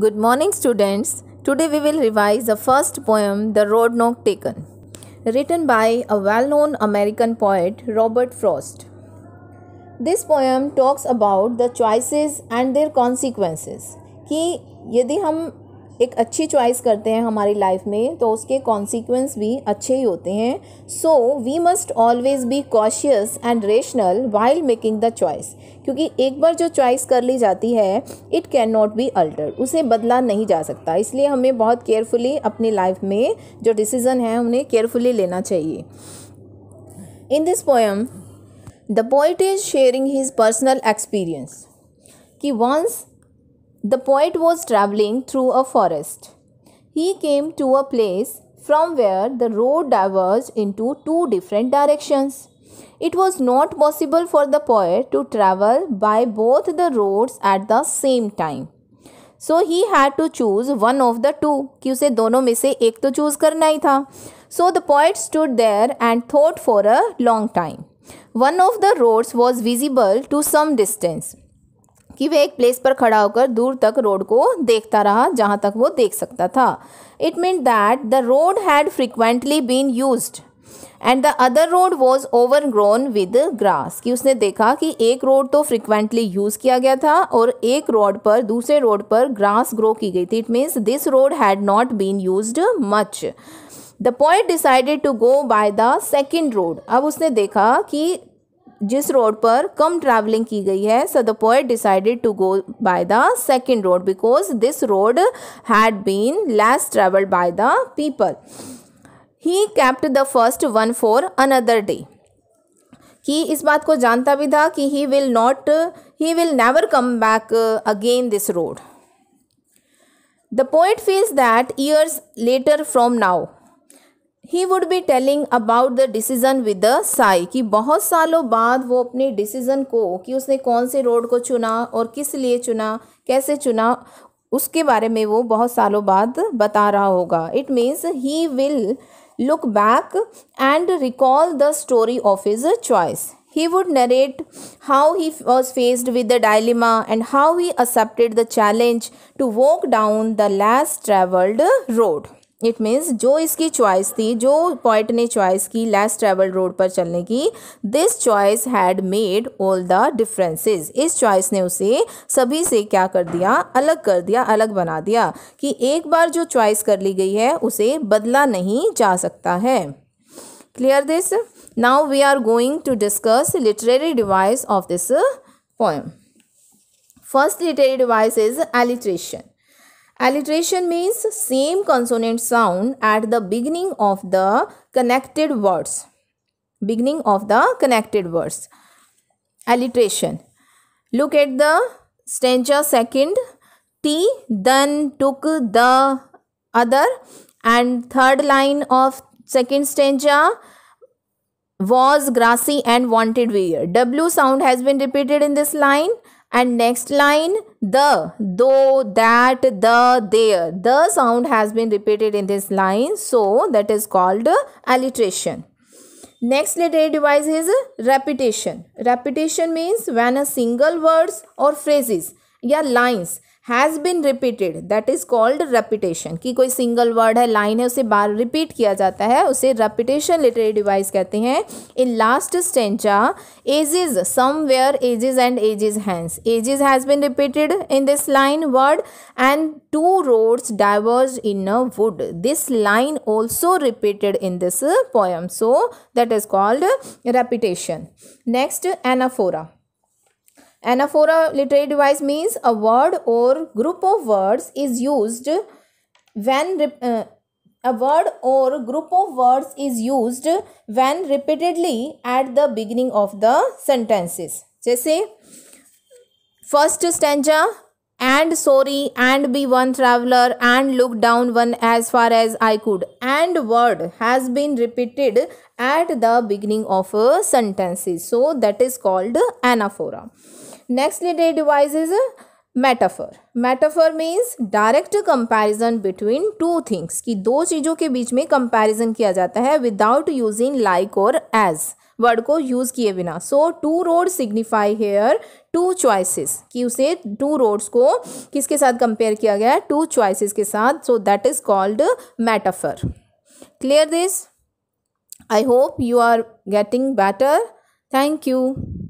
Good morning, students. Today we will revise the first poem, The Road Not Taken, written by a well known American poet, Robert Frost. This poem talks about the choices and their consequences. कि यदि हम एक अच्छी choice करते हैं हमारी life में तो उसके कॉन्सिक्वेंस भी अच्छे ही होते हैं so we must always be cautious and rational while making the choice क्योंकि एक बार जो चॉइस कर ली जाती है it can not be alter उसे बदला नहीं जा सकता इसलिए हमें बहुत केयरफुली अपनी लाइफ में जो डिसीज़न है उन्हें केयरफुली लेना चाहिए in this poem the poet is sharing his personal experience कि once The poet was traveling through a forest. He came to a place from where the road diverged into two different directions. It was not possible for the poet to travel by both the roads at the same time. he had to choose one of the two. कि उसे दोनों में से एक तो choose करना ही था So the poet stood there and thought for a long time. One of the roads was visible to some distance. कि वह एक प्लेस पर खड़ा होकर दूर तक रोड को देखता रहा जहाँ तक वो देख सकता था it mean that the road had frequently been use and the other road was over grown with grass कि उसने देखा कि एक रोड तो फ्रिक्वेंटली यूज़ किया गया था और एक रोड पर दूसरे रोड पर ग्रास ग्रो की गई थी it means this road had not been use much the point decided to go by the second road अब उसने देखा कि जिस रोड पर कम ट्रैवलिंग की गई है so the poet decided to go by the second road because this road had been less travelled by the people he kept the first one for another day कि इस बात को जानता भी था कि he will not he will never come back again this road the poet feels that years later from now he would be telling about the decision with the sigh कि बहुत सालों बाद वो अपने डिसीज़न को कि उसने कौन से रोड को चुना और किस लिए चुना कैसे चुना उसके बारे में वो बहुत सालों बाद बता रहा होगा it means he will look back and recall the story of his choice he would narrate how he was faced with the dilemma and how he accepted the challenge to walk down the less travelled road it means जो इसकी choice थी जो point ने choice की less travel road पर चलने की this choice had made all the differences इस चॉइस ने उसे सभी से क्या कर दिया अलग कर दिया अलग बना दिया कि एक बार जो चॉइस कर ली गई है उसे बदला नहीं जा सकता है clear this now we are going to discuss literary device of this poem first literary device is alliteration Alliteration means same consonant sound at the beginning of the connected words. Beginning of the connected words. Alliteration. Look at the stanza second. T, then, took, the, other. And third line of second stanza was grassy and wanted wear. W sound has been repeated in this line. And next line, the, though, that, the, there. The sound has been repeated in this line. So, that is called alliteration. Next literary device is repetition. Repetition means when a single words or phrases, yeah, lines has been repeated that is called repetition कि कोई single word है line है उसे बार repeat किया जाता है उसे repetition literary device कहते हैं in last stanza ages somewhere ages and ages hence ages has been repeated in this line word and two roads diverge in a wood this line also repeated in this poem so that is called repetition next anaphora Anaphora literary device means a word or group of words is used when uh, a word or group of words is used when repeatedly at the beginning of the sentences. जैसे first stanza and sorry and be one traveler and look down one as far as I could and word has been repeated at the beginning of a sentences. So that is called anaphora. Nextly, they device a metaphor metaphor means direct comparison between two things कि दो चीज़ों के बीच में comparison किया जाता है without using like और as word को यूज़ किए बिना so two road signify here two choices कि उसे टू रोड्स को किसके साथ कंपेयर किया गया है टू चॉइसिस के साथ so that is called metaphor clear this I hope you are getting better thank you